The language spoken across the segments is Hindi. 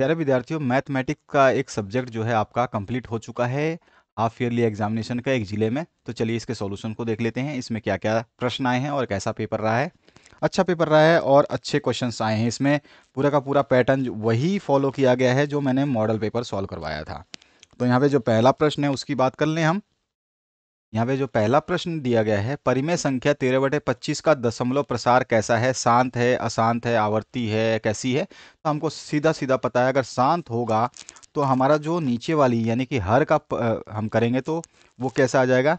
प्यारे विद्यार्थियों मैथमेटिक्स का एक सब्जेक्ट जो है आपका कंप्लीट हो चुका है हाफ ईयरली एग्जामिनेशन का एक जिले में तो चलिए इसके सॉल्यूशन को देख लेते हैं इसमें क्या क्या प्रश्न आए हैं और कैसा पेपर रहा है अच्छा पेपर रहा है और अच्छे क्वेश्चंस आए हैं इसमें पूरा का पूरा पैटर्न वही फॉलो किया गया है जो मैंने मॉडल पेपर सॉल्व करवाया था तो यहाँ पर जो पहला प्रश्न है उसकी बात कर लें हम यहाँ पे जो पहला प्रश्न दिया गया है परिमेय संख्या तेरह बटे पच्चीस का दशमलव प्रसार कैसा है शांत है अशांत है आवर्ती है कैसी है तो हमको सीधा सीधा पता है अगर शांत होगा तो हमारा जो नीचे वाली यानी कि हर का प, हम करेंगे तो वो कैसा आ जाएगा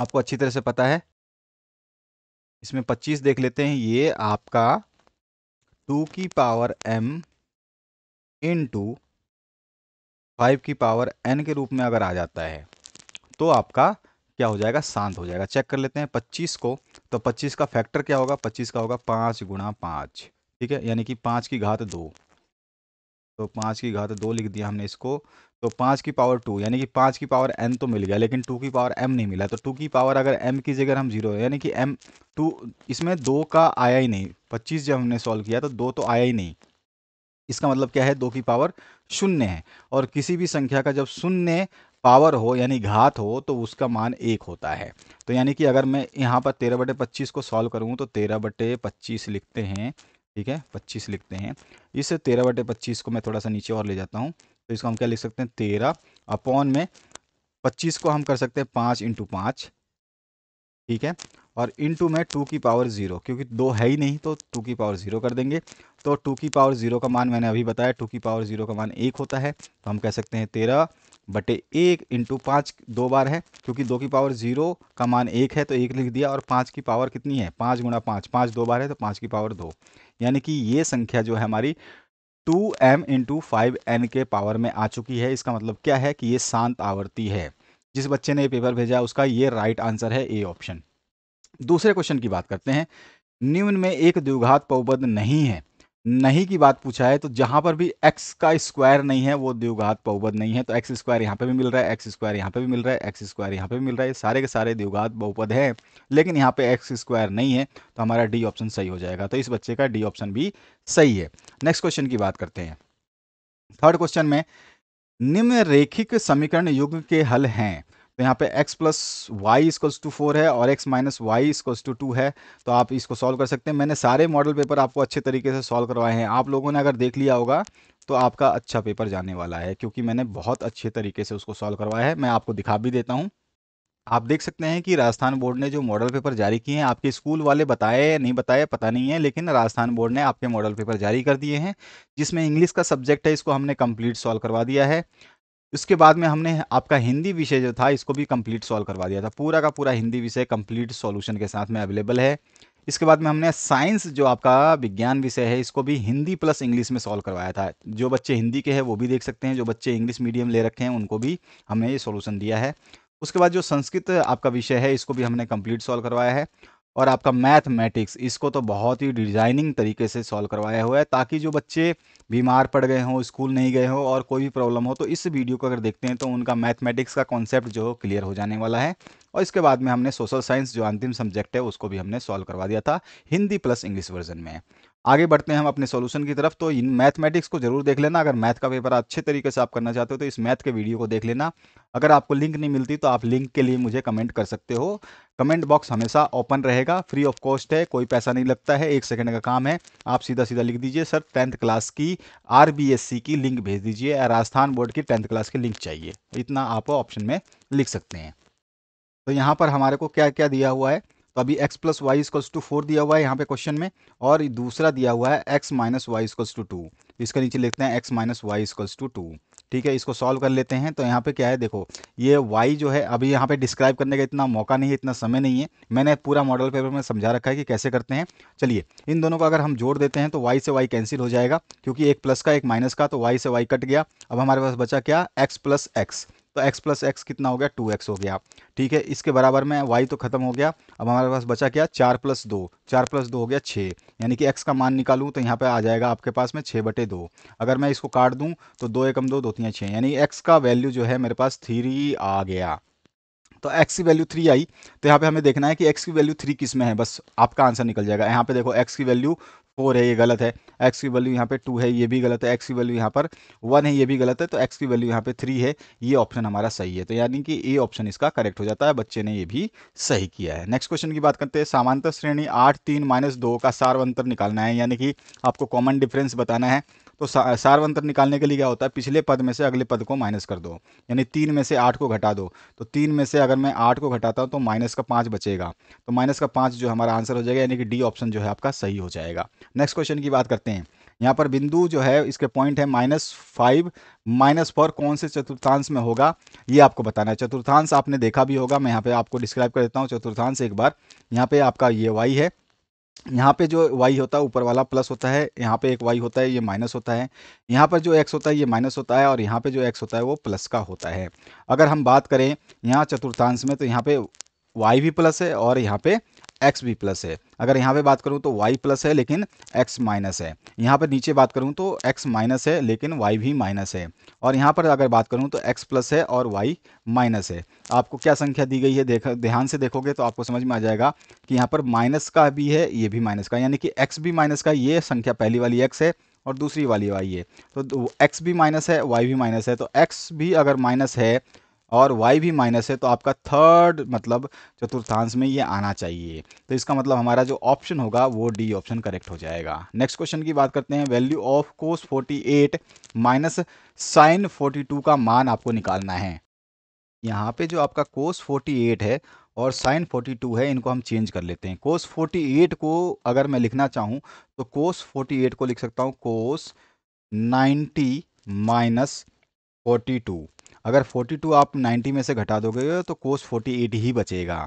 आपको अच्छी तरह से पता है इसमें पच्चीस देख लेते हैं ये आपका टू की power M into five की पावर एन के रूप में अगर आ जाता है तो आपका क्या हो जाएगा शांत हो जाएगा चेक कर लेते हैं पच्चीस को तो पच्चीस का फैक्टर क्या होगा पच्चीस का होगा पाँच गुणा पाँच ठीक है यानी कि पाँच की घात दो तो पाँच की घात दो लिख दिया हमने इसको तो पाँच की पावर टू यानी कि पाँच की पावर एम तो मिल गया लेकिन टू की पावर एम नहीं मिला तो टू की पावर अगर एम की जगह हम जीरो यानी कि एम टू इसमें दो का आया ही नहीं पच्चीस जब हमने सॉल्व किया तो दो तो आया ही नहीं इसका मतलब क्या है दो की पावर शून्य है और किसी भी संख्या का जब शून्य पावर हो यानी घात हो तो उसका मान एक होता है तो यानी कि अगर मैं यहाँ पर तेरह बटे पच्चीस को सॉल्व करूँ तो तेरह बटे पच्चीस लिखते हैं ठीक है पच्चीस लिखते हैं इस तेरह बटे पच्चीस को मैं थोड़ा सा नीचे और ले जाता हूँ तो इसको हम क्या लिख सकते हैं तेरह अपॉन में पच्चीस को हम कर सकते हैं पाँच इंटू पाँच ठीक है और इंटू में टू की पावर ज़ीरो क्योंकि दो है ही नहीं तो टू की पावर ज़ीरो कर देंगे तो टू की पावर ज़ीरो का मान मैंने अभी बताया टू की पावर ज़ीरो का मान एक होता है तो हम कह सकते हैं तेरह बटे एक इंटू पाँच दो बार है क्योंकि दो की पावर जीरो का मान एक है तो एक लिख दिया और पाँच की पावर कितनी है पाँच गुणा पाँच पाँच दो बार है तो पाँच की पावर दो यानी कि ये संख्या जो है हमारी two M into five N के पावर में आ चुकी है इसका मतलब क्या है कि ये शांत आवर्ती है जिस बच्चे ने ये पेपर भेजा उसका ये राइट आंसर है ए ऑप्शन दूसरे क्वेश्चन की बात करते हैं निम्न में एक द्विघात पौबद नहीं है नहीं की बात पूछा है तो जहां पर भी एक्स का स्क्वायर नहीं है वो द्विघात बहुपद नहीं है तो एक्स स्क्वायर यहाँ पे भी मिल रहा है एक्स स्क्वायर यहाँ पे भी मिल रहा है एक्स स्क्वायर यहाँ पे भी मिल रहा है सारे के सारे द्विघात बहुपद है लेकिन यहाँ पे एक्स स्क्वायर नहीं है तो हमारा डी ऑप्शन सही हो जाएगा तो इस बच्चे का डी ऑप्शन भी सही है नेक्स्ट क्वेश्चन की बात करते हैं थर्ड क्वेश्चन में निम्न रेखिक समीकरण युग के हल हैं तो यहाँ पे x plus Y equals to four है और x minus Y equals to two है तो आप इसको सॉल्व कर सकते हैं मैंने सारे मॉडल पेपर आपको अच्छे तरीके से सॉल्व करवाए हैं आप लोगों ने अगर देख लिया होगा तो आपका अच्छा पेपर जाने वाला है क्योंकि मैंने बहुत अच्छे तरीके से उसको सॉल्व करवाया है मैं आपको दिखा भी देता हूँ आप देख सकते हैं कि राजस्थान बोर्ड ने जो मॉडल पेपर जारी किए हैं आपके स्कूल वाले बताए या नहीं बताए पता नहीं है लेकिन राजस्थान बोर्ड ने आपके मॉडल पेपर जारी कर दिए हैं जिसमें इंग्लिश का सब्जेक्ट है इसको हमने कंप्लीट सॉल्व करवा दिया है उसके बाद में हमने आपका हिंदी विषय जो था इसको भी कंप्लीट सॉल्व करवा दिया था पूरा का पूरा हिंदी विषय कंप्लीट सॉल्यूशन के साथ में अवेलेबल है इसके बाद में हमने साइंस जो आपका विज्ञान विषय है इसको भी हिंदी प्लस इंग्लिश में सॉल्व करवाया था जो बच्चे हिंदी के हैं वो भी देख सकते हैं जो बच्चे इंग्लिश मीडियम ले रखे हैं उनको भी हमने ये सोल्यूशन दिया है उसके बाद जो संस्कृत आपका विषय है इसको भी हमने कम्प्लीट सॉल्व करवाया है और आपका मैथमेटिक्स इसको तो बहुत ही डिजाइनिंग तरीके से सॉल्व करवाया हुआ है ताकि जो बच्चे बीमार पड़ गए हों स्कूल नहीं गए हों और कोई भी प्रॉब्लम हो तो इस वीडियो को अगर देखते हैं तो उनका मैथमेटिक्स का कॉन्सेप्ट जो क्लियर हो जाने वाला है और इसके बाद में हमने सोशल साइंस जो अंतिम सब्जेक्ट है उसको भी हमने सॉल्व करवा दिया था हिंदी प्लस इंग्लिश वर्जन में आगे बढ़ते हैं हम अपने सॉल्यूशन की तरफ तो इन मैथमेटिक्स को जरूर देख लेना अगर मैथ का पेपर अच्छे तरीके से आप करना चाहते हो तो इस मैथ के वीडियो को देख लेना अगर आपको लिंक नहीं मिलती तो आप लिंक के लिए मुझे कमेंट कर सकते हो कमेंट बॉक्स हमेशा ओपन रहेगा फ्री ऑफ कॉस्ट है कोई पैसा नहीं लगता है एक सेकेंड का काम है आप सीधा सीधा लिख दीजिए सर टेंथ क्लास की आर की लिंक भेज दीजिए राजस्थान बोर्ड की टेंथ क्लास की लिंक चाहिए इतना आप ऑप्शन में लिख सकते हैं तो यहाँ पर हमारे को क्या क्या दिया हुआ है तो अभी x plus Y equals to four दिया हुआ है यहाँ पे क्वेश्चन में और दूसरा दिया हुआ है x minus Y equals to two इसके नीचे लिखते हैं x minus Y equals to two ठीक है इसको सॉल्व कर लेते हैं तो यहाँ पे क्या है देखो ये y जो है अभी यहाँ पे डिस्क्राइब करने का इतना मौका नहीं है इतना समय नहीं है मैंने पूरा मॉडल पेपर में समझा रखा है कि कैसे करते हैं चलिए इन दोनों को अगर हम जोड़ देते हैं तो y से y कैंसिल हो जाएगा क्योंकि एक प्लस का एक माइनस का तो y से y कट गया अब हमारे पास बचा क्या x प्लस एक्स तो एक्स प्लस एक्स कितना हो गया टू एक्स हो गया ठीक है इसके बराबर में वाई तो खत्म हो गया अब हमारे पास बचा क्या चार प्लस दो चार प्लस दो हो गया छः यानी कि एक्स का मान निकालूँ तो यहाँ पर आ जाएगा आपके पास में छः बटे दो अगर मैं इसको काट दूँ तो दो एकम दो दो तीन छः यानी एक्स का वैल्यू जो है मेरे पास थ्री आ गया तो x की वैल्यू थ्री आई तो यहाँ पे हमें देखना है कि x की वैल्यू थ्री किस में है बस आपका आंसर निकल जाएगा यहाँ पे देखो x की वैल्यू फोर है ये गलत है एक्स की वैल्यू यहाँ पे टू है ये भी गलत है एक्स की वैल्यू यहाँ पर वन है ये भी गलत है तो एक्स की वैल्यू यहाँ पे थ्री है ये ऑप्शन हमारा सही है तो यानी कि ए ऑप्शन इसका करेक्ट हो जाता है बच्चे ने ये भी सही किया है नेक्स्ट क्वेश्चन की बात करते हैं सामांतर श्रेणी आठ तीन माइनस दो का सार्व अंतर निकालना है यानी कि आपको कॉमन डिफरेंस बताना है तो सार्वंतर निकालने के लिए क्या होता है पिछले पद में से अगले पद को माइनस कर दो यानी तीन में से आठ को घटा दो तो तीन में से अगर मैं आठ को घटाता हूँ तो माइनस का पाँच बचेगा तो माइनस का पाँच जो हमारा आंसर हो जाएगा यानी कि डी ऑप्शन जो है आपका सही हो जाएगा नेक्स्ट क्वेश्चन की बात करते हैं यहाँ पर बिंदु जो है इसके पॉइंट है माइनस फाइव माइनस फोर कौन से चतुर्थांश में होगा ये आपको बताना है चतुर्थांश आपने देखा भी होगा मैं यहाँ पे आपको डिस्क्राइब कर देता हूँ चतुर्थांश एक बार यहाँ पे आपका ये वाई है यहाँ पे जो वाई होता है ऊपर वाला प्लस होता है यहाँ पे एक वाई होता है ये माइनस होता है यहाँ पर जो एक्स होता है ये माइनस होता है और यहाँ पे जो एक्स होता है वो प्लस का होता है अगर हम बात करें यहाँ चतुर्थांश में तो यहाँ पे वाई भी प्लस है और यहाँ पे एक्स भी प्लस है अगर यहाँ पे बात करूँ तो वाई प्लस है लेकिन एक्स माइनस है यहाँ पर नीचे बात करूँ तो एक्स माइनस है लेकिन वाई भी माइनस है और यहाँ पर अगर बात करूँ तो एक्स प्लस है और वाई माइनस है आपको क्या संख्या दी गई है देख ध्यान से देखोगे तो आपको समझ में आ जाएगा कि यहाँ पर माइनस का भी है ये भी माइनस का यानी कि एक्स भी माइनस का ये संख्या पहली वाली एक्स है और दूसरी वाली वाई है तो एक्स तो, भी माइनस है वाई भी माइनस है तो एक्स भी अगर माइनस है और y भी माइनस है तो आपका थर्ड मतलब चतुर्थांश में ये आना चाहिए तो इसका मतलब हमारा जो ऑप्शन होगा वो डी ऑप्शन करेक्ट हो जाएगा नेक्स्ट क्वेश्चन की बात करते हैं value of cos 48 eight minus sine forty का मान आपको निकालना है यहाँ पे जो आपका कोस 48 है और साइन 42 है इनको हम चेंज कर लेते हैं कोस 48 को अगर मैं लिखना चाहूँ तो कोस 48 को लिख सकता हूँ कोस 90 माइनस फोर्टी टू अगर 42 आप 90 में से घटा दोगे तो कोस 48 ही बचेगा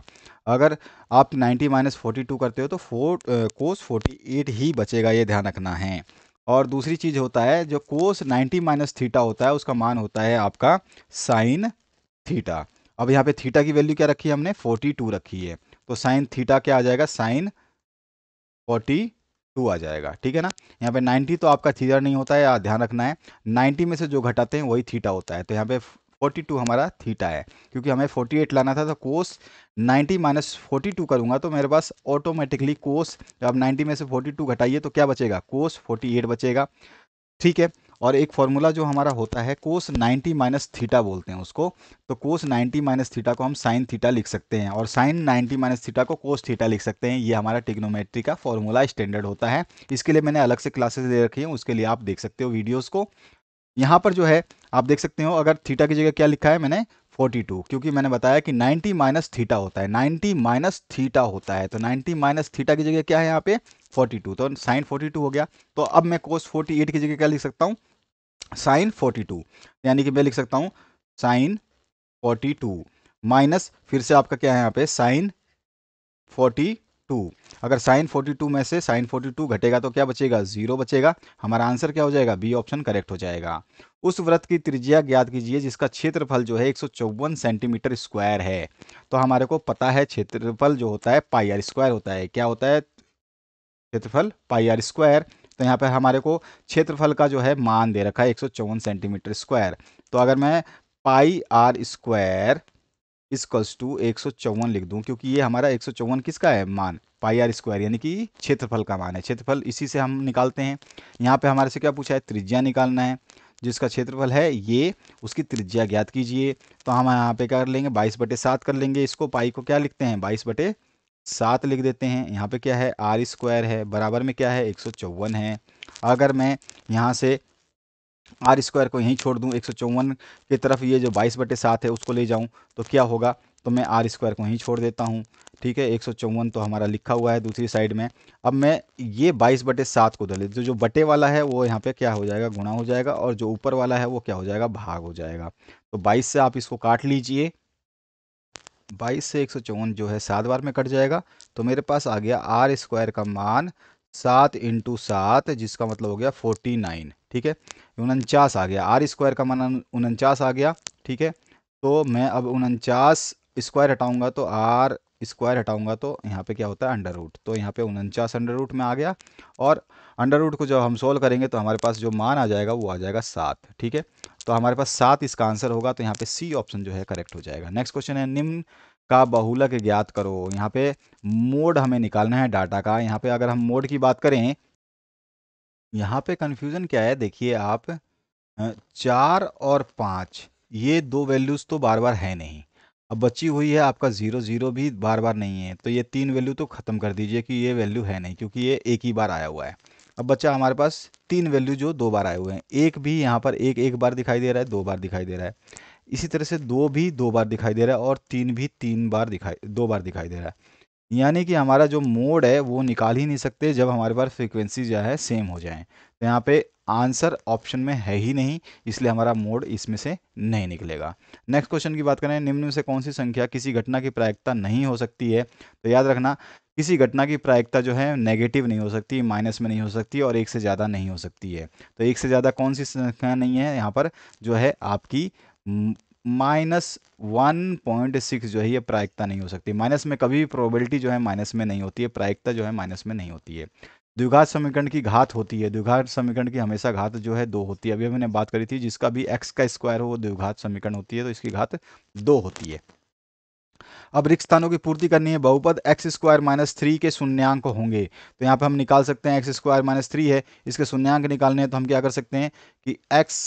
अगर आप 90 माइनस फोर्टी करते हो तो फोर कोस 48 ही बचेगा ये ध्यान रखना है और दूसरी चीज़ होता है जो कोस 90 माइनस थीटा होता है उसका मान होता है आपका साइन थीटा अब यहाँ पे थीटा की वैल्यू क्या रखी है हमने 42 रखी है तो साइन थीटा क्या आ जाएगा साइन 42 आ जाएगा ठीक है ना यहाँ पे 90 तो आपका थीटा नहीं होता है ध्यान रखना है 90 में से जो घटाते हैं वही थीटा होता है तो यहाँ पे फोर्टी टू हमारा थीटा है क्योंकि हमें फोर्टी एट लाना था तो cos ninety minus forty two करूँगा तो मेरे पास ऑटोमेटिकली कोस अब नाइन्टी में से फोर्टी टू घटाइए तो क्या बचेगा कोस फोर्टी एट बचेगा ठीक है और एक फॉर्मूला जो हमारा होता है कोस 90 माइनस थीटा बोलते हैं उसको तो कोस 90 माइनस थीटा को हम साइन थीटा लिख सकते हैं और साइन 90 माइनस थीटा को कोस थीटा लिख सकते हैं ये हमारा टिग्नोमेट्री का फॉर्मूला स्टैंडर्ड होता है इसके लिए मैंने अलग से क्लासेस दे रखी हैं उसके लिए आप देख सकते हो वीडियोज़ को यहाँ पर जो है आप देख सकते हो अगर थीटा की जगह क्या लिखा है मैंने 42 क्योंकि मैंने बताया कि 90 माइनस थीटा होता है 90 माइनस थीटा होता है तो 90 माइनस थीटा की जगह क्या है यहाँ पे 42 तो साइन 42 हो गया तो अब मैं कोस 48 की जगह क्या लिख सकता हूँ साइन 42 यानी कि मैं लिख सकता हूँ साइन 42 माइनस फिर से आपका क्या है यहाँ पे साइन टू अगर साइन फोर्टी टू में से साइन फोर्टी टू घटेगा तो क्या बचेगा जीरो बचेगा हमारा आंसर क्या हो जाएगा बी ऑप्शन करेक्ट हो जाएगा उस व्रत की त्रिज्या ज्ञात कीजिए जिसका क्षेत्रफल जो है एक सेंटीमीटर स्क्वायर है तो हमारे को पता है क्षेत्रफल जो होता है पाई आर स्क्वायर होता है क्या होता है क्षेत्रफल पाई आर स्क्वायर तो यहाँ पर हमारे को क्षेत्रफल का जो है मान दे रखा है एक सेंटीमीटर स्क्वायर तो अगर मैं pi R square equals to एक सौ चौवन लिख दूँ क्योंकि ये हमारा एक सौ चौवन किसका है मान पाई आर स्क्वायर यानी कि क्षेत्रफल का मान है क्षेत्रफल इसी से हम निकालते हैं यहाँ पे हमारे से क्या पूछा है त्रिज्या निकालना है जिसका क्षेत्रफल है ये उसकी त्रिज्या ज्ञात कीजिए तो हम यहाँ पे क्या कर लेंगे बाईस बटे सात कर लेंगे इसको पाई को क्या लिखते हैं बाईस बटे सात लिख देते हैं यहाँ पे क्या है आर स्क्वायर है बराबर में क्या है एक सौ चौवन है अगर मैं यहाँ से आर स्क्वायर को यहीं छोड़ दूँ एक की तरफ ये जो बाईस बटे सात है उसको ले जाऊँ तो क्या होगा तो मैं आर स्क्वायर को यहीं छोड़ देता हूँ ठीक है एक तो हमारा लिखा हुआ है दूसरी साइड में अब मैं ये बाईस बटे सात को दलित जो जो बटे वाला है वो यहाँ पे क्या हो जाएगा गुणा हो जाएगा और जो ऊपर वाला है वो क्या हो जाएगा भाग हो जाएगा तो बाईस से आप इसको काट लीजिए बाईस से एक जो है सात बार में कट जाएगा तो मेरे पास आ गया आर स्क्वायर का मान सात इंटू सात जिसका मतलब हो गया फोर्टी नाइन ठीक है उनचास आ गया आर स्क्वायर का मान उनचास आ गया ठीक है तो मैं अब उनचास स्क्वायर हटाऊंगा तो आर स्क्वायर हटाऊंगा तो यहाँ पे क्या होता है अंडर रूट तो यहाँ पे उनचास अंडर रूट में आ गया और अंडर रूट को जब हम सोल्व करेंगे तो हमारे पास जो मान आ जाएगा वो आ जाएगा सात ठीक है तो हमारे पास सात इसका आंसर होगा तो यहाँ पे सी ऑप्शन जो है करेक्ट हो जाएगा नेक्स्ट क्वेश्चन है निम्न का बहुलक ज्ञात करो यहाँ पे मोड हमें निकालना है डाटा का यहाँ पे अगर हम मोड की बात करें यहाँ पे कन्फ्यूज़न क्या है देखिए आप चार और पाँच ये दो वैल्यूज़ तो बार-बार है नहीं। अब बची हुई है आपका जीरो ज़ीरो भी बार-बार नहीं है, तो ये तीन वैल्यू तो ख़त्म कर दीजिए कि ये वैल्यू है नहीं क्योंकि ये एक ही बार आया हुआ है। अब बच्चा हमारे पास तीन वैल्यू जो दो बार आए हुए हैं, एक भी यहाँ पर एक एक बार दिखाई दे रहा है, दो बार दिखाई दे रहा है। इसी तरह से दो भी दो बार दिखाई दे रहा है और तीन भी तीन बार दिखाई दो बार दिखाई दे रहा है। यानी कि हमारा जो मोड है वो निकाल ही नहीं सकते जब हमारे पास फ्रिक्वेंसी जो है सेम हो जाए तो यहाँ पे आंसर ऑप्शन में है ही नहीं इसलिए हमारा मोड इसमें से नहीं निकलेगा नेक्स्ट क्वेश्चन की बात करें निम्न से कौन सी संख्या किसी घटना की प्रायिकता नहीं हो सकती है तो याद रखना किसी घटना की प्रायिकता जो है नेगेटिव नहीं हो सकती माइनस में नहीं हो सकती और एक से ज़्यादा नहीं हो सकती है तो एक से ज़्यादा कौन सी संख्या नहीं है यहाँ पर जो है आपकी माइनस वन पॉइंट सिक्स जो है ये प्रायिकता नहीं हो सकती माइनस में कभी भी प्रोबेबिलिटी जो है माइनस में नहीं होती है प्रायिकता जो है माइनस में नहीं होती है द्विघात समीकरण की घात होती है द्विघात समीकरण की हमेशा घात जो है दो होती है अभी मैंने बात करी थी जिसका भी एक्स का स्क्वायर हो वो द्विघात समीकरण होती है तो इसकी घात दो होती है अब रिक्त स्थानों की पूर्ति करनी है बहुपद एक्स स्क्वायर माइनस थ्री के शून्यंक होंगे तो यहाँ पे हम निकाल सकते हैं एक्स स्क्वायर माइनस थ्री है इसके शून्यंक निकालने हैं तो हम क्या कर सकते हैं कि X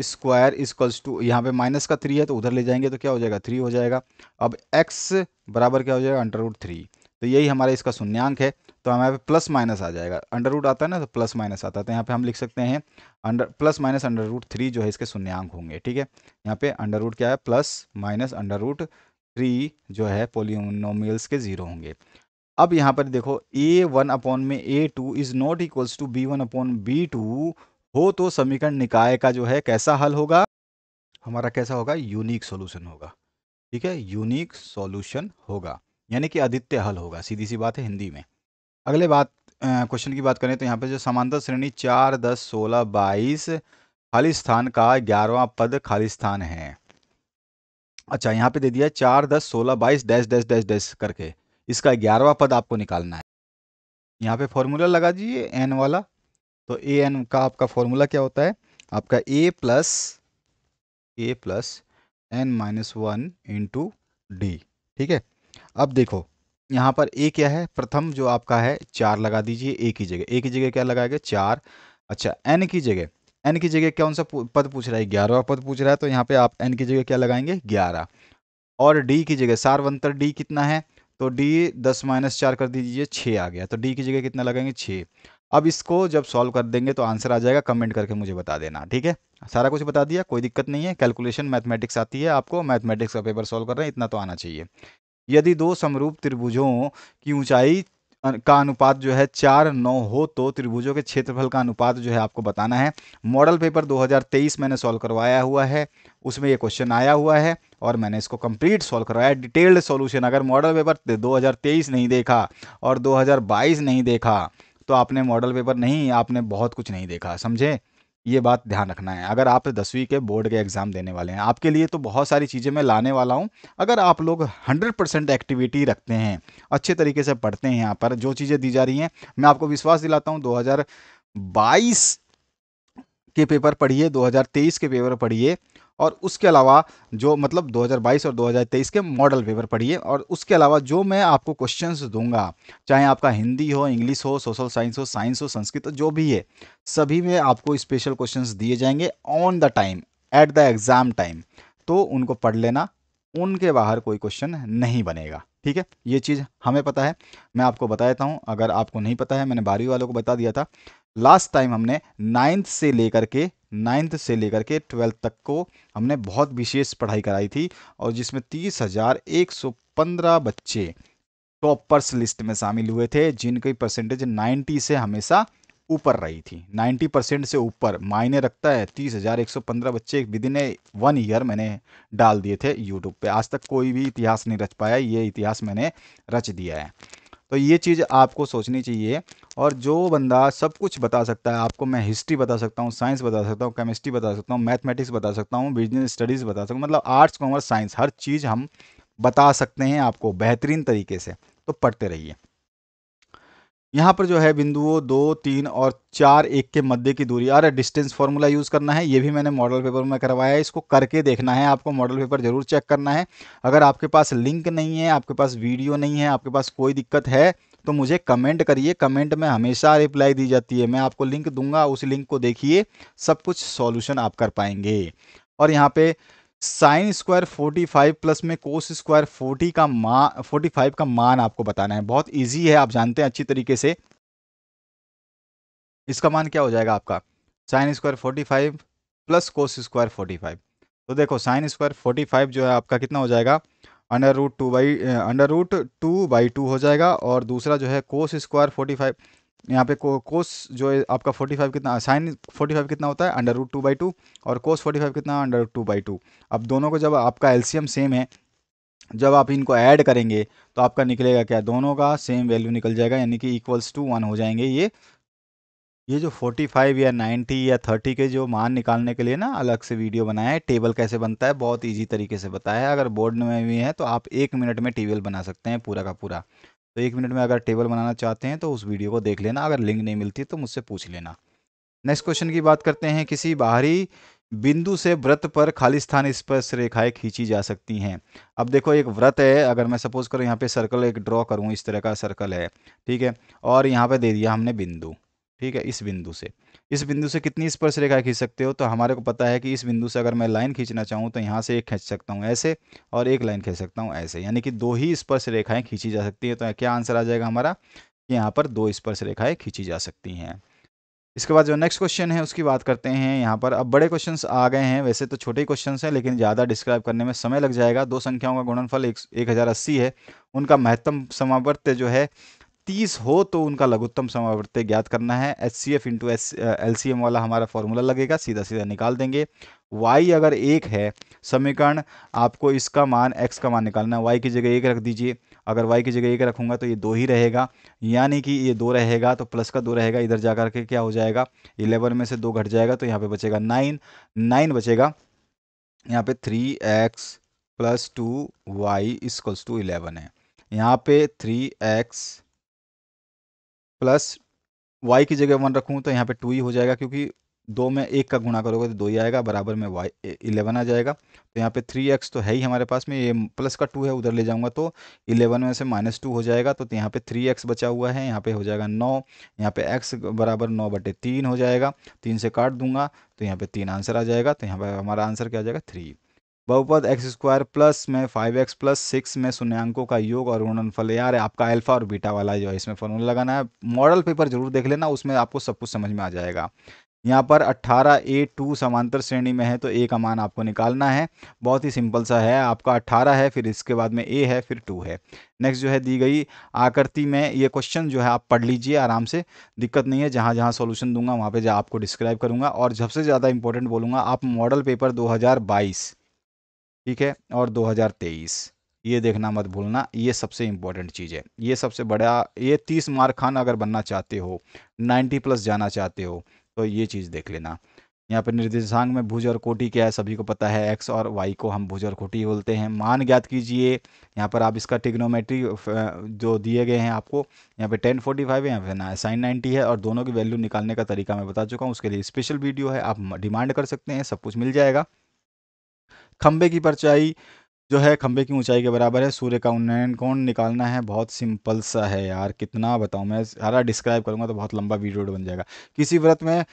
square is equals to यहाँ पे माइनस का थ्री है तो उधर ले जाएंगे तो क्या हो जाएगा थ्री हो जाएगा अब एक्स बराबर क्या हो जाएगा अंडर रूट थ्री तो यही हमारा इसका शून्यांक है तो हमारे पे प्लस माइनस आ जाएगा अंडर रूट आता है ना तो प्लस माइनस आता है तो यहाँ पे हम लिख सकते हैं under plus minus under root three जो है इसके शून्यांक होंगे ठीक है यहाँ पे अंडर रूट क्या है plus minus under root three जो है पोलिनोमियल्स के ज़ीरो होंगे अब यहाँ पर देखो ए वन अपॉन में A two is not equals to B one upon B two हो तो समीकरण निकाय का जो है कैसा हल होगा हमारा कैसा होगा यूनिक सॉल्यूशन होगा ठीक है यूनिक सॉल्यूशन होगा यानी कि आदित्य हल होगा सीधी सी बात है हिंदी में अगले बात क्वेश्चन की बात करें तो यहाँ पे जो समांतर श्रेणी चार दस सोलह बाईस खाली स्थान का ग्यारहवा पद खाली स्थान है अच्छा यहाँ पे दे दिया चार दस सोलह बाईस डैश डैश डैश डैश करके इसका ग्यारहवा पद आपको निकालना है यहाँ पे फॉर्मूला लगा दीजिए एन वाला तो ए एन का आपका फॉर्मूला क्या होता है आपका A plus A plus N minus one into D ठीक है अब देखो यहाँ पर ए क्या है प्रथम जो आपका है चार लगा दीजिए ए की जगह ए की जगह क्या लगाएगा चार अच्छा एन की जगह एन की जगह कौन सा पद पूछ रहा है ग्यारहवा पद पूछ रहा है तो यहाँ पे आप एन की जगह क्या लगाएंगे ग्यारह और डी की जगह सार्वंतर डी कितना है तो डी दस माइनस चार कर दीजिए छः आ गया तो डी की जगह कितना लगाएंगे छः अब इसको जब सॉल्व कर देंगे तो आंसर आ जाएगा कमेंट करके मुझे बता देना ठीक है सारा कुछ बता दिया कोई दिक्कत नहीं है कैलकुलेशन मैथमेटिक्स आती है आपको मैथमेटिक्स का पेपर सॉल्व कर रहे हैं इतना तो आना चाहिए यदि दो समरूप त्रिभुजों की ऊंचाई का अनुपात जो है चार नौ हो तो त्रिभुजों के क्षेत्रफल का अनुपात जो है आपको बताना है मॉडल पेपर 2023 मैंने सॉल्व करवाया हुआ है उसमें ये क्वेश्चन आया हुआ है और मैंने इसको कंप्लीट सॉल्व करवाया डिटेल्ड सॉल्यूशन अगर मॉडल पेपर 2023 नहीं देखा और 2022 नहीं देखा तो आपने मॉडल पेपर नहीं आपने बहुत कुछ नहीं देखा समझे ये बात ध्यान रखना है अगर आप दसवीं के बोर्ड के एग्ज़ाम देने वाले हैं आपके लिए तो बहुत सारी चीज़ें मैं लाने वाला हूँ अगर आप लोग 100 परसेंट एक्टिविटी रखते हैं अच्छे तरीके से पढ़ते हैं यहाँ पर जो चीज़ें दी जा रही हैं मैं आपको विश्वास दिलाता हूँ 2022 के पेपर पढ़िए 2023 के पेपर पढ़िए और उसके अलावा जो मतलब 2022 और 2023 के मॉडल पेपर पढ़िए और उसके अलावा जो मैं आपको क्वेश्चंस दूंगा चाहे आपका हिंदी हो इंग्लिश हो सोशल साइंस हो साइंस हो संस्कृत हो जो भी है सभी में आपको स्पेशल क्वेश्चंस दिए जाएंगे on the time at the exam time तो उनको पढ़ लेना उनके बाहर कोई क्वेश्चन नहीं बनेगा ठीक है ये चीज़ हमें पता है मैं आपको बता देता हूँ अगर आपको नहीं पता है मैंने बारहवीं वालों को बता दिया था लास्ट टाइम हमने नाइन्थ से लेकर के नाइन्थ से लेकर के ट्वेल्थ तक को हमने बहुत विशेष पढ़ाई कराई थी और जिसमें तीस हज़ार एक सौ पंद्रह बच्चे टॉपर्स लिस्ट में शामिल हुए थे जिनकी परसेंटेज नाइन्टी से हमेशा ऊपर रही थी नाइन्टी परसेंट से ऊपर मायने रखता है तीस हज़ार एक सौ पंद्रह बच्चे within a one year मैंने डाल दिए थे यूट्यूब पर आज तक कोई भी इतिहास नहीं रच पाया ये इतिहास मैंने रच दिया है तो ये चीज़ आपको सोचनी चाहिए और जो बंदा सब कुछ बता सकता है आपको मैं हिस्ट्री बता सकता हूँ साइंस बता सकता हूँ केमिस्ट्री बता सकता हूँ मैथमेटिक्स बता सकता हूँ बिजनेस स्टडीज़ बता सकता हूँ मतलब आर्ट्स कॉमर्स साइंस हर चीज़ हम बता सकते हैं आपको बेहतरीन तरीके से तो पढ़ते रहिए यहाँ पर जो है बिंदुओं दो तीन और चार एक के मध्य की दूरी अरे डिस्टेंस फॉर्मूला यूज़ करना है ये भी मैंने मॉडल पेपर में करवाया है इसको करके देखना है आपको मॉडल पेपर ज़रूर चेक करना है अगर आपके पास लिंक नहीं है आपके पास वीडियो नहीं है आपके पास कोई दिक्कत है तो मुझे कमेंट करिए कमेंट में हमेशा रिप्लाई दी जाती है मैं आपको लिंक दूंगा उस लिंक को देखिए सब कुछ सॉल्यूशन आप कर पाएंगे और यहाँ पे sine square forty five plus में कोस स्क्वायर फोर्टी का मान फोर्टी फाइव का मान आपको बताना है बहुत इजी है आप जानते हैं अच्छी तरीके से इसका मान क्या हो जाएगा आपका sine square forty five plus cos square forty five तो देखो साइन स्क्वायर फोर्टी फाइव जो है आपका कितना हो जाएगा under root two by under root two by two हो जाएगा और दूसरा जो है कोस स्क्वायर फोर्टी फाइव यहाँ पे को कोस जो है आपका 45 कितना साइन 45 कितना होता है under root two by two और कोस 45 कितना under root two by two अब दोनों को जब आपका एलसीएम सेम है जब आप इनको ऐड करेंगे तो आपका निकलेगा क्या दोनों का सेम वैल्यू निकल जाएगा यानी कि इक्वल्स टू वन हो जाएंगे ये ये जो 45 या 90 या 30 के जो मान निकालने के लिए ना अलग से वीडियो बनाया है टेबल कैसे बनता है बहुत इजी तरीके से बताया है अगर बोर्ड में भी है तो आप एक मिनट में टेबल बना सकते हैं पूरा का पूरा तो एक मिनट में अगर टेबल बनाना चाहते हैं तो उस वीडियो को देख लेना अगर लिंक नहीं मिलती तो मुझसे पूछ लेना नेक्स्ट क्वेश्चन की बात करते हैं किसी बाहरी बिंदु से व्रत पर खाली स्थान स्पर्श रेखाएं खींची जा सकती हैं अब देखो एक व्रत है अगर मैं सपोज करूँ यहाँ पे सर्कल एक ड्रॉ करूँ इस तरह का सर्कल है ठीक है और यहाँ पे दे दिया हमने बिंदु ठीक है इस बिंदु से इस बिंदु से कितनी स्पर्श रेखा खींच सकते हो तो हमारे को पता है कि इस बिंदु से अगर मैं लाइन खींचना चाहूँ तो यहाँ से एक खींच सकता हूँ ऐसे और एक लाइन खींच सकता हूँ ऐसे यानी कि दो ही स्पर्श रेखाएं खींची जा सकती है तो क्या आंसर आ जाएगा हमारा कि यहाँ पर दो स्पर्श रेखाएं खींची जा सकती हैं इसके बाद जो नेक्स्ट क्वेश्चन है उसकी बात करते हैं यहाँ पर अब बड़े क्वेश्चन आ गए हैं वैसे तो छोटे क्वेश्चन हैं लेकिन ज़्यादा डिस्क्राइब करने में समय लग जाएगा दो संख्याओं का गुणनफल एक, एक हज़ार अस्सी है उनका महत्तम समावर्त्य जो है तीस हो तो उनका लघुत्तम समावृत्ति ज्ञात करना है H C F into S L C M वाला हमारा फॉर्मूला लगेगा सीधा सीधा निकाल देंगे y अगर एक है समीकरण आपको इसका मान x का मान निकालना है y की जगह एक रख दीजिए अगर y की जगह एक रखूंगा तो ये दो ही रहेगा यानी कि ये दो रहेगा तो प्लस का दो रहेगा इधर जा कर के क्या हो जाएगा इलेवन में से दो घट जाएगा तो यहाँ पे बचेगा नाइन नाइन बचेगा यहाँ पे three X plus two Y equals to eleven है यहाँ पे थ्री एक्स प्लस वाई की जगह वन रखूँ तो यहाँ पे टू ही हो जाएगा क्योंकि दो में एक का गुणा करोगे तो दो ही आएगा बराबर में वाई इलेवन आ जाएगा तो यहाँ पे थ्री एक्स तो है ही हमारे पास में ये प्लस का टू है उधर ले जाऊँगा तो इलेवन में से माइनस टू हो जाएगा तो यहाँ पे थ्री एक्स बचा हुआ है यहाँ पे हो जाएगा नौ यहाँ पे एक्स बराबर नौ बटे तीन हो जाएगा तीन से काट दूंगा तो यहाँ पे तीन आंसर आ जाएगा तो यहाँ पर हमारा आंसर क्या आ जाएगा थ्री बहुपद एक्स स्क्वायर प्लस में फाइव एक्स प्लस सिक्स में शून्यंकों का योग और गुणनफल यार आपका अल्फा और बीटा वाला जो है इसमें फॉर्मूला लगाना है मॉडल पेपर जरूर देख लेना उसमें आपको सब कुछ समझ में आ जाएगा यहाँ पर 18 ए टू समांतर श्रेणी में है तो ए का मान आपको निकालना है बहुत ही सिंपल सा है आपका 18 है फिर इसके बाद में ए है फिर टू है नेक्स्ट जो है दी गई आकृति में ये क्वेश्चन जो है आप पढ़ लीजिए आराम से दिक्कत नहीं है जहाँ जहाँ सॉल्यूशन दूंगा वहाँ पे जा आपको डिस्क्राइब करूँगा और सबसे ज़्यादा इंपॉर्टेंट बोलूँगा आप मॉडल पेपर दो ठीक है और 2023 ये देखना मत भूलना ये सबसे इम्पोर्टेंट चीज़ है ये सबसे बड़ा ये तीस मार्क खाना अगर बनना चाहते हो 90 प्लस जाना चाहते हो तो ये चीज़ देख लेना यहाँ पर निर्देशांक में भुज और कोटि क्या है सभी को पता है एक्स और वाई को हम भुज और कोटि बोलते हैं मान ज्ञात कीजिए यहाँ पर आप इसका टिग्नोमेट्री जो दिए गए हैं आपको यहाँ पे टेन फोर्टी फाइव है यहाँ पे ना साइन नाइन्टी है और दोनों की वैल्यू निकालने का तरीका मैं बता चुका हूँ उसके लिए स्पेशल वीडियो है आप डिमांड कर सकते हैं सब कुछ मिल जाएगा खंबे की परचाई जो है खम्भे की ऊंचाई के बराबर है सूर्य का उन्नयन कौन निकालना है बहुत सिंपल सा है यार कितना बताऊँ मैं सारा डिस्क्राइब करूंगा तो बहुत लंबा वीडियो बन जाएगा किसी व्रत में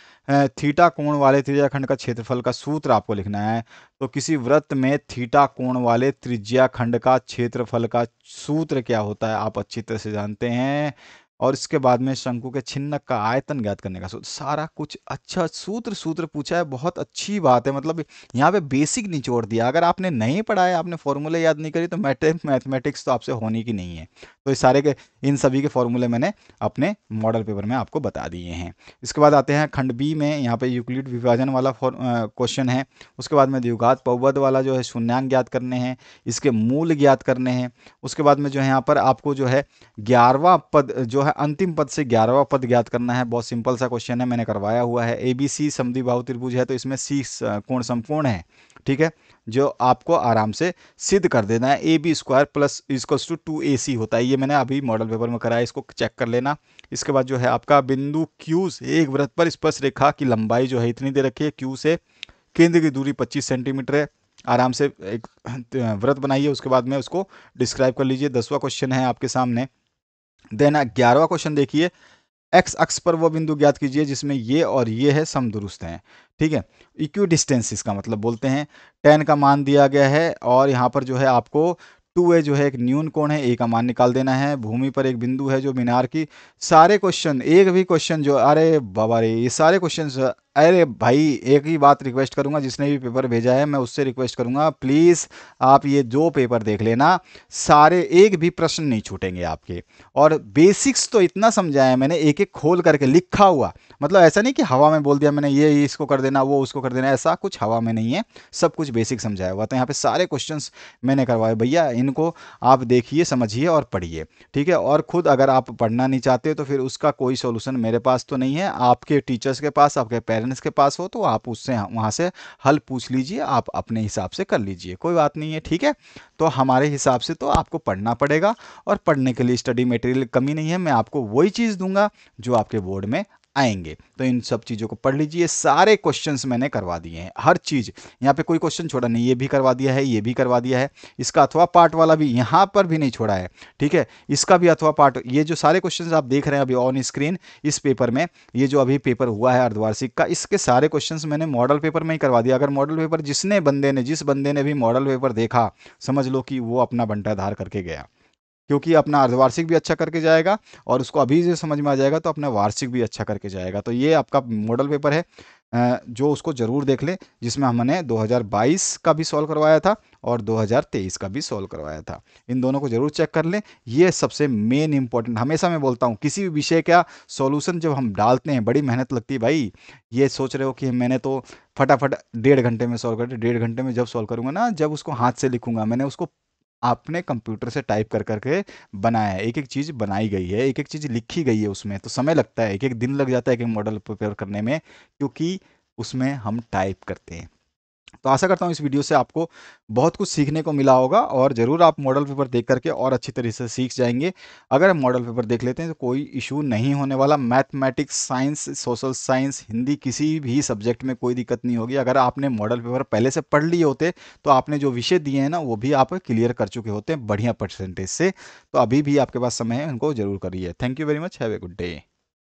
थीटा कोण वाले त्रिज्याखंड का क्षेत्रफल का सूत्र आपको लिखना है तो किसी व्रत में थीटा कोण वाले त्रिज्याखंड का क्षेत्रफल का सूत्र क्या होता है आप अच्छी तरह से जानते हैं और इसके बाद में शंकु के छिन्नक का आयतन ज्ञात करने का सूत्र सारा कुछ अच्छा सूत्र सूत्र पूछा है बहुत अच्छी बात है मतलब यहाँ पे बेसिक निचोड़ दिया अगर आपने नहीं पढ़ाया आपने फॉर्मूले याद नहीं करी तो मैथमेटिक्स तो आपसे होने की नहीं है तो इस सारे के इन सभी के फॉर्मूले मैंने अपने मॉडल पेपर में आपको बता दिए हैं इसके बाद आते हैं खंड बी में यहाँ पर यूक्लिड विभाजन वाला क्वेश्चन है उसके बाद में द्विघात पौवध वाला जो है शून्यांग ज्ञात करने हैं इसके मूल ज्ञात करने हैं उसके बाद में जो है यहाँ पर आपको जो है ग्यारहवा पद जो है है अंतिम पद से ग्यारहवा पद ज्ञात करना है बहुत सिंपल सा क्वेश्चन है मैंने करवाया हुआ है ए बी सी समधि बाहु त्रिभुज है तो इसमें सी कोण समकोण है ठीक है जो आपको आराम से सिद्ध कर देना है A B square plus equals to two A C होता है ये मैंने अभी मॉडल पेपर में कराया इसको चेक कर लेना इसके बाद जो है आपका बिंदु क्यू से एक व्रत पर स्पर्श रेखा की लंबाई जो है इतनी दे रखी है क्यू से केंद्र की दूरी पच्चीस सेंटीमीटर है आराम से एक व्रत बनाइए उसके बाद में उसको डिस्क्राइब कर लीजिए दसवा क्वेश्चन है आपके सामने देन ग्यारहवा क्वेश्चन देखिए एक्स अक्ष पर वो बिंदु ज्ञात कीजिए जिसमें ये और ये है दुरुस्त हैं ठीक है इक्यू डिस्टेंस इसका मतलब बोलते हैं टेन का मान दिया गया है और यहाँ पर जो है आपको टू ए जो है एक न्यून कोण है ए का मान निकाल देना है भूमि पर एक बिंदु है जो मीनार की सारे क्वेश्चन एक भी क्वेश्चन जो अरे बाबा रे ये सारे क्वेश्चन अरे भाई एक ही बात रिक्वेस्ट करूंगा जिसने भी पेपर भेजा है मैं उससे रिक्वेस्ट करूंगा प्लीज़ आप ये जो पेपर देख लेना सारे एक भी प्रश्न नहीं छूटेंगे आपके और बेसिक्स तो इतना समझाया मैंने एक एक खोल करके लिखा हुआ मतलब ऐसा नहीं कि हवा में बोल दिया मैंने ये इसको कर देना वो उसको कर देना ऐसा कुछ हवा में नहीं है सब कुछ बेसिक समझाया हुआ तो यहाँ पर सारे क्वेश्चन मैंने करवाए भैया इनको आप देखिए समझिए और पढ़िए ठीक है और खुद अगर आप पढ़ना नहीं चाहते तो फिर उसका कोई सोल्यूशन मेरे पास तो नहीं है आपके टीचर्स के पास आपके पेरेंट्स अवेयरनेस के पास हो तो आप उससे हाँ, वहाँ से हल पूछ लीजिए आप अपने हिसाब से कर लीजिए कोई बात नहीं है ठीक है तो हमारे हिसाब से तो आपको पढ़ना पड़ेगा और पढ़ने के लिए स्टडी मटेरियल कमी नहीं है मैं आपको वही चीज़ दूंगा जो आपके बोर्ड में आएंगे तो इन सब चीज़ों को पढ़ लीजिए सारे क्वेश्चन मैंने करवा दिए हैं हर चीज़ यहाँ पे कोई क्वेश्चन छोड़ा नहीं ये भी करवा दिया है ये भी करवा दिया है इसका अथवा पार्ट वाला भी यहाँ पर भी नहीं छोड़ा है ठीक है इसका भी अथवा पार्ट ये जो सारे क्वेश्चन आप देख रहे हैं अभी ऑन स्क्रीन इस पेपर में ये जो अभी पेपर हुआ है अर्धवार्षिक का इसके सारे क्वेश्चन मैंने मॉडल पेपर में ही करवा दिया अगर मॉडल पेपर जिसने बंदे ने जिस बंदे ने भी मॉडल पेपर देखा समझ लो कि वो अपना बंटाधार करके गया क्योंकि अपना अर्धवार्षिक भी अच्छा करके जाएगा और उसको अभी से समझ में आ जाएगा तो अपना वार्षिक भी अच्छा करके जाएगा तो ये आपका मॉडल पेपर है जो उसको ज़रूर देख लें जिसमें हमने 2022 का भी सॉल्व करवाया था और 2023 का भी सॉल्व करवाया था इन दोनों को ज़रूर चेक कर लें ये सबसे मेन इंपॉर्टेंट हमेशा मैं बोलता हूँ किसी भी विषय का सॉल्यूशन जब हम डालते हैं बड़ी मेहनत लगती है भाई ये सोच रहे हो कि मैंने तो फटाफट डेढ़ घंटे में सॉल्व कर डेढ़ घंटे में जब सॉल्व करूँगा ना जब उसको हाथ से लिखूंगा मैंने उसको आपने कंप्यूटर से टाइप कर करके बनाया है एक एक चीज़ बनाई गई है एक एक चीज़ लिखी गई है उसमें तो समय लगता है एक एक दिन लग जाता है एक एक मॉडल प्रिपेयर करने में क्योंकि उसमें हम टाइप करते हैं तो आशा करता हूँ इस वीडियो से आपको बहुत कुछ सीखने को मिला होगा और ज़रूर आप मॉडल पेपर देख करके और अच्छी तरीके से सीख जाएंगे अगर हम मॉडल पेपर देख लेते हैं तो कोई इशू नहीं होने वाला mathematics science social science Hindi किसी भी सब्जेक्ट में कोई दिक्कत नहीं होगी अगर आपने मॉडल पेपर पहले से पढ़ लिए होते तो आपने जो विषय दिए हैं ना वो भी आप क्लियर कर चुके होते हैं बढ़िया परसेंटेज से तो अभी भी आपके पास समय है उनको जरूर करिए thank you very much have a good day